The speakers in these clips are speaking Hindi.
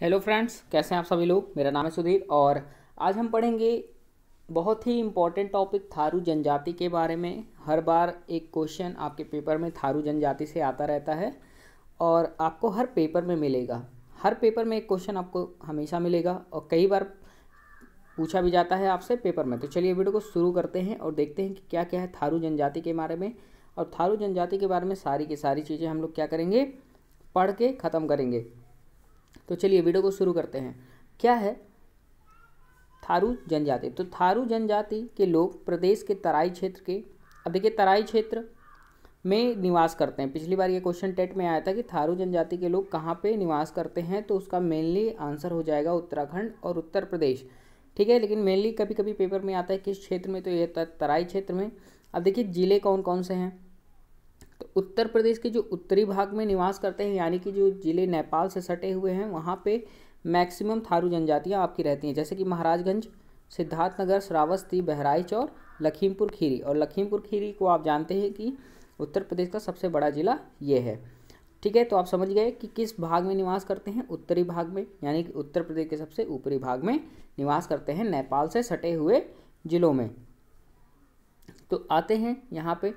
हेलो फ्रेंड्स कैसे हैं आप सभी लोग मेरा नाम है सुधीर और आज हम पढ़ेंगे बहुत ही इम्पॉर्टेंट टॉपिक थारू जनजाति के बारे में हर बार एक क्वेश्चन आपके पेपर में थारू जनजाति से आता रहता है और आपको हर पेपर में मिलेगा हर पेपर में एक क्वेश्चन आपको हमेशा मिलेगा और कई बार पूछा भी जाता है आपसे पेपर में तो चलिए वीडियो को शुरू करते हैं और देखते हैं कि क्या क्या है थारू जनजाति के बारे में और थारू जनजाति के बारे में सारी की सारी चीज़ें हम लोग क्या करेंगे पढ़ के ख़त्म करेंगे तो चलिए वीडियो को शुरू करते हैं क्या है थारू जनजाति तो थारू जनजाति के लोग प्रदेश के तराई क्षेत्र के अब देखिए तराई क्षेत्र में निवास करते हैं पिछली बार ये क्वेश्चन टेट में आया था कि थारू जनजाति के लोग कहाँ पे निवास करते हैं तो उसका मेनली आंसर हो जाएगा उत्तराखंड और उत्तर प्रदेश ठीक है लेकिन मेनली कभी कभी पेपर में आता है किस क्षेत्र में तो ये तराई क्षेत्र में अब देखिए ज़िले कौन कौन से हैं तो उत्तर प्रदेश के जो उत्तरी भाग में निवास करते हैं यानी कि जो ज़िले नेपाल से सटे हुए हैं वहाँ पे मैक्सिमम थारू जनजातियाँ आपकी रहती हैं जैसे कि महाराजगंज सिद्धार्थनगर श्रावस्ती बहराइच और लखीमपुर खीरी और लखीमपुर खीरी को आप जानते हैं कि उत्तर प्रदेश का सबसे बड़ा ज़िला ये है ठीक है तो आप समझ गए कि किस भाग में निवास करते हैं उत्तरी भाग में यानी कि उत्तर प्रदेश के सबसे ऊपरी भाग में निवास करते हैं नेपाल से सटे हुए ज़िलों में तो आते हैं यहाँ पे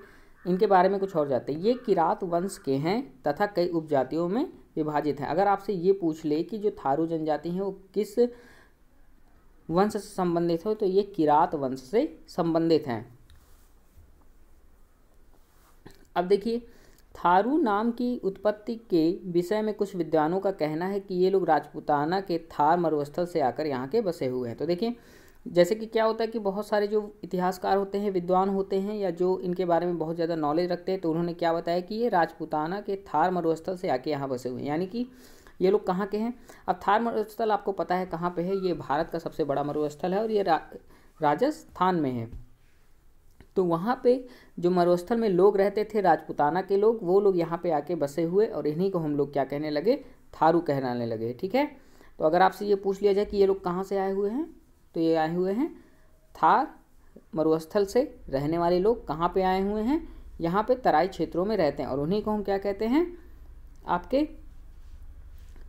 इनके बारे में कुछ और जाते हैं ये किरात वंश के हैं तथा कई उपजातियों में विभाजित हैं अगर आपसे ये पूछ ले कि जो थारू जनजाति हैं वो किस वंश से संबंधित हो तो ये किरात वंश से संबंधित हैं अब देखिए थारू नाम की उत्पत्ति के विषय में कुछ विद्वानों का कहना है कि ये लोग राजपूताना के थार मरुस्थल से आकर यहाँ के बसे हुए हैं तो देखिए जैसे कि क्या होता है कि बहुत सारे जो इतिहासकार होते हैं विद्वान होते हैं या जो इनके बारे में बहुत ज़्यादा नॉलेज रखते हैं तो उन्होंने क्या बताया कि ये राजपूताना के थार मरुस्थल से आके यहाँ बसे हुए हैं यानी कि ये लोग कहाँ के हैं अब थार मरुस्थल आपको पता है कहाँ पे है ये भारत का सबसे बड़ा मरुस्थल है और ये रा, राजस्थान में है तो वहाँ पे जो मरुस्थल में लोग रहते थे राजपूताना के लोग वो लोग यहाँ पे आके बसे हुए और इन्हीं को हम लोग क्या कहने लगे थारू कहलाने लगे ठीक है तो अगर आपसे ये पूछ लिया जाए कि ये लोग कहाँ से आए हुए हैं तो ये आए हुए हैं थार मरुस्थल से रहने वाले लोग कहाँ पे आए हुए हैं यहाँ पे तराई क्षेत्रों में रहते हैं और उन्हीं को हम क्या कहते हैं आपके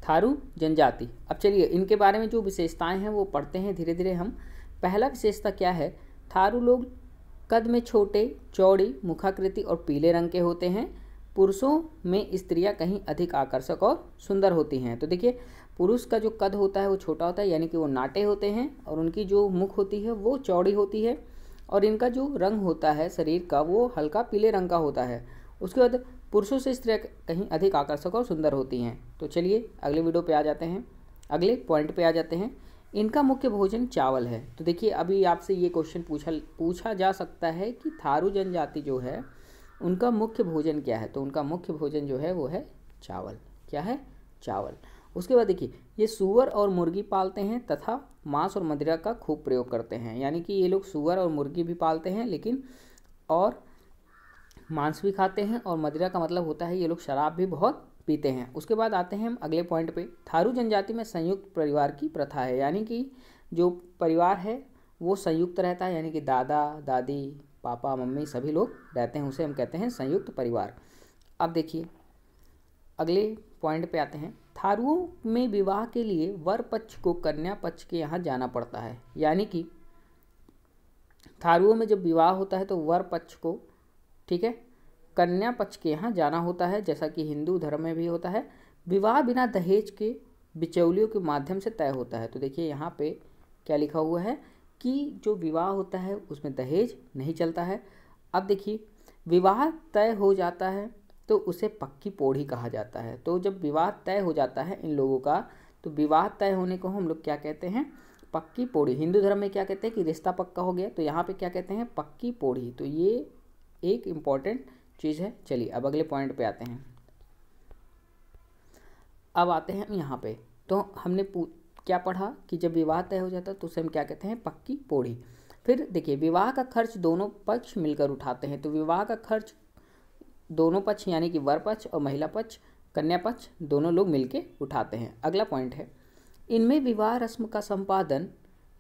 थारू जनजाति अब चलिए इनके बारे में जो विशेषताएं हैं वो पढ़ते हैं धीरे धीरे हम पहला विशेषता क्या है थारू लोग कद में छोटे चौड़ी मुखाकृति और पीले रंग के होते हैं पुरुषों में स्त्रियां कहीं अधिक आकर्षक और सुंदर होती हैं तो देखिए पुरुष का जो कद होता है वो छोटा होता है यानी कि वो नाटे होते हैं और उनकी जो मुख होती है वो चौड़ी होती है और इनका जो रंग होता है शरीर का वो हल्का पीले रंग का होता है उसके बाद पुरुषों से स्त्रियाँ कहीं अधिक आकर्षक और सुंदर होती हैं तो चलिए अगले वीडियो पे आ जाते हैं अगले पॉइंट पे आ जाते हैं इनका मुख्य भोजन चावल है तो देखिए अभी आपसे ये क्वेश्चन पूछा पूछा जा सकता है कि थारू जनजाति जो है उनका मुख्य भोजन क्या है तो उनका मुख्य भोजन जो है वो है चावल क्या है चावल उसके बाद देखिए ये सुअर और मुर्गी पालते हैं तथा मांस और मदिरा का खूब प्रयोग करते हैं यानी कि ये लोग सुअर और मुर्गी भी पालते हैं लेकिन और मांस भी खाते हैं और मदिरा का मतलब होता है ये लोग शराब भी बहुत पीते हैं उसके बाद आते हैं हम अगले पॉइंट पे थारू जनजाति में संयुक्त परिवार की प्रथा है यानी कि जो परिवार है वो संयुक्त रहता है यानी कि दादा दादी पापा मम्मी सभी लोग रहते हैं उसे हम कहते हैं संयुक्त परिवार अब देखिए अगले पॉइंट पे आते हैं थारुओं में विवाह के लिए वर पक्ष को कन्या पक्ष के यहाँ जाना पड़ता है यानी कि थारुओं में जब विवाह होता है तो वर पक्ष को ठीक है कन्या पक्ष के यहाँ जाना होता है जैसा कि हिंदू धर्म में भी होता है विवाह बिना दहेज के बिचौलियों के माध्यम से तय होता है तो देखिए यहाँ पे क्या लिखा हुआ है कि जो विवाह होता है उसमें दहेज नहीं चलता है अब देखिए विवाह तय हो जाता है तो उसे पक्की पोढ़ी कहा जाता है तो जब विवाह तय हो जाता है इन लोगों का तो विवाह तय होने को हम लोग क्या कहते हैं पक्की पोढ़ी हिंदू धर्म में क्या कहते हैं कि रिश्ता पक्का हो गया तो यहाँ पे क्या कहते हैं पक्की पोढ़ी तो ये एक इम्पॉर्टेंट चीज़ है चलिए अब अगले पॉइंट पे आते हैं अब आते हैं हम यहाँ पे तो हमने क्या पढ़ा कि जब विवाह तय हो जाता है तो उसे हम क्या कहते हैं पक्की पोढ़ी फिर देखिए विवाह का खर्च दोनों पक्ष मिलकर उठाते हैं तो विवाह का खर्च दोनों पक्ष यानी कि वर पक्ष और महिला पक्ष कन्या पक्ष दोनों लोग मिलकर उठाते हैं अगला पॉइंट है इनमें विवाह रस्म का संपादन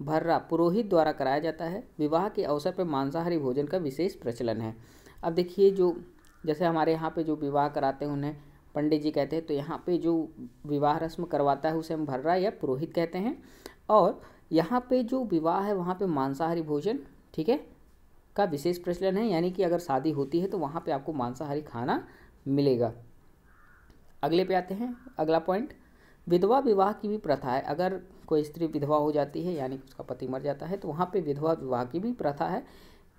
भर्रा पुरोहित द्वारा कराया जाता है विवाह के अवसर पर मांसाहारी भोजन का विशेष प्रचलन है अब देखिए जो जैसे हमारे यहाँ पे जो विवाह कराते हैं उन्हें पंडित जी कहते हैं तो यहाँ पे जो विवाह रस्म करवाता है उसे हम भर्रा या पुरोहित कहते हैं और यहाँ पे जो विवाह है वहाँ पे मांसाहारी भोजन ठीक है का विशेष प्रचलन है यानी कि अगर शादी होती है तो वहाँ पे आपको मांसाहारी खाना मिलेगा अगले पे आते हैं अगला पॉइंट विधवा विवाह की भी प्रथा है अगर कोई स्त्री विधवा हो जाती है यानी उसका पति मर जाता है तो वहाँ पे विधवा विवाह की भी प्रथा है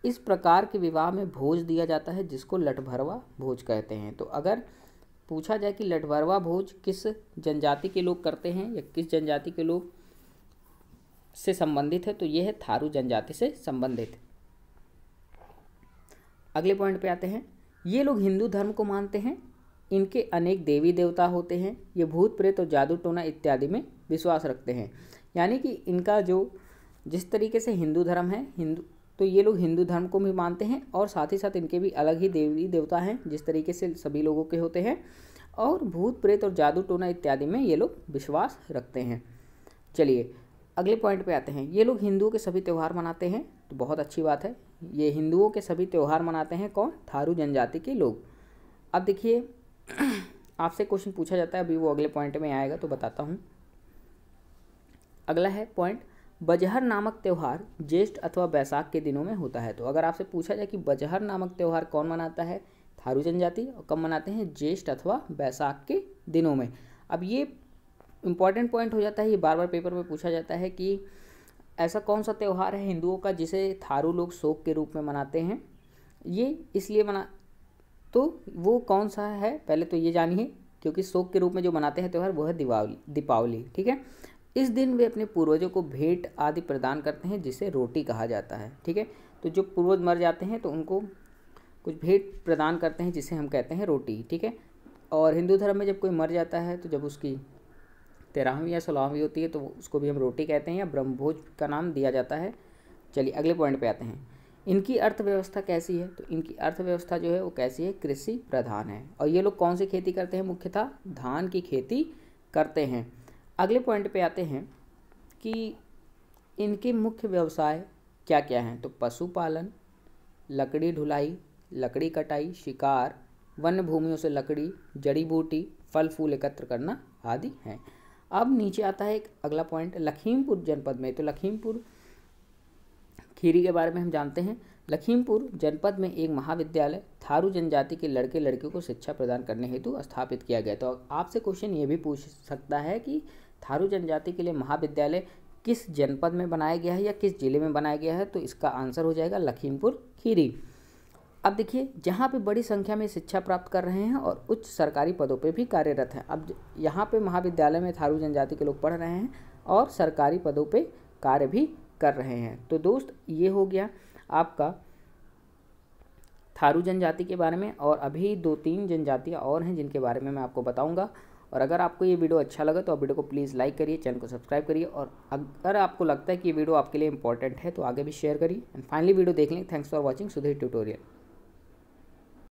इस प्रकार के विवाह में भोज दिया जाता है जिसको लठभरवा भोज कहते हैं तो अगर पूछा जाए कि लठभरवा भोज किस जनजाति के लोग करते हैं या किस जनजाति के लोग से संबंधित है तो यह है थारू जनजाति से संबंधित अगले पॉइंट पे आते हैं ये लोग हिंदू धर्म को मानते हैं इनके अनेक देवी देवता होते हैं ये भूत प्रेत और जादू टोना इत्यादि में विश्वास रखते हैं यानी कि इनका जो जिस तरीके से हिंदू धर्म है हिंदू तो ये लोग हिंदू धर्म को भी मानते हैं और साथ ही साथ इनके भी अलग ही देवी देवता हैं जिस तरीके से सभी लोगों के होते हैं और भूत प्रेत और जादू टोना इत्यादि में ये लोग विश्वास रखते हैं चलिए अगले पॉइंट पे आते हैं ये लोग हिंदुओं के सभी त्यौहार मनाते हैं तो बहुत अच्छी बात है ये हिंदुओं के सभी त्यौहार मनाते हैं कौन थारू जनजाति के लोग अब देखिए आपसे क्वेश्चन पूछा जाता है अभी वो अगले पॉइंट में आएगा तो बताता हूँ अगला है पॉइंट बजहर नामक त्यौहार ज्येष्ठ अथवा बैसाख के दिनों में होता है तो अगर आपसे पूछा जाए कि बजहर नामक त्यौहार कौन मनाता है थारू जनजाति और कब मनाते हैं ज्येष्ठ अथवा बैसाख के दिनों में अब ये इम्पॉर्टेंट पॉइंट हो जाता है ये बार बार पेपर में पूछा जाता है कि ऐसा कौन सा त्यौहार है हिंदुओं का जिसे थारू लोग शोक के रूप में मनाते हैं ये इसलिए मना तो वो कौन सा है पहले तो ये जानिए क्योंकि शोक के रूप में जो मनाते हैं त्यौहार वो है दीपावली दीपावली ठीक है इस दिन वे अपने पूर्वजों को भेंट आदि प्रदान करते हैं जिसे रोटी कहा जाता है ठीक है तो जो पूर्वज मर जाते हैं तो उनको कुछ भेंट प्रदान करते हैं जिसे हम कहते हैं रोटी ठीक है और हिंदू धर्म में जब कोई मर जाता है तो जब उसकी तेरहवीं या सोलहवीं होती है तो उसको भी हम रोटी कहते हैं या ब्रह्मभोज का नाम दिया जाता है चलिए अगले पॉइंट पे आते हैं इनकी अर्थव्यवस्था कैसी है तो इनकी अर्थव्यवस्था जो है वो कैसी है कृषि प्रधान है और ये लोग कौन सी खेती करते हैं मुख्यतः धान की खेती करते हैं अगले पॉइंट पे आते हैं कि इनके मुख्य व्यवसाय क्या क्या हैं तो पशुपालन लकड़ी ढुलाई लकड़ी कटाई शिकार वन्य भूमियों से लकड़ी जड़ी बूटी फल फूल एकत्र करना आदि हैं अब नीचे आता है एक अगला पॉइंट लखीमपुर जनपद में तो लखीमपुर खीरी के बारे में हम जानते हैं लखीमपुर जनपद में एक महाविद्यालय थारू जनजाति के लड़के लड़कियों को शिक्षा प्रदान करने हेतु स्थापित किया गया तो आपसे क्वेश्चन ये भी पूछ सकता है कि थारू जनजाति के लिए महाविद्यालय किस जनपद में बनाया गया है या किस जिले में बनाया गया है तो इसका आंसर हो जाएगा लखीमपुर खीरी अब देखिए जहाँ पे बड़ी संख्या में शिक्षा प्राप्त कर रहे हैं और उच्च सरकारी पदों पे भी कार्यरत हैं अब यहाँ पे महाविद्यालय में थारू जनजाति के लोग पढ़ रहे हैं और सरकारी पदों पे कार्य भी कर रहे हैं तो दोस्त ये हो गया आपका थारू जनजाति के बारे में और अभी दो तीन जनजातियाँ और हैं जिनके बारे में मैं आपको बताऊँगा और अगर आपको ये वीडियो अच्छा लगा तो आप वीडियो को प्लीज़ लाइक करिए चैनल को सब्सक्राइब करिए और अगर आपको लगता है कि ये वीडियो आपके लिए इंपॉर्टेंट है तो आगे भी शेयर करिए एंड फाइनली वीडियो देख लें thanks for watching Sudhir tutorial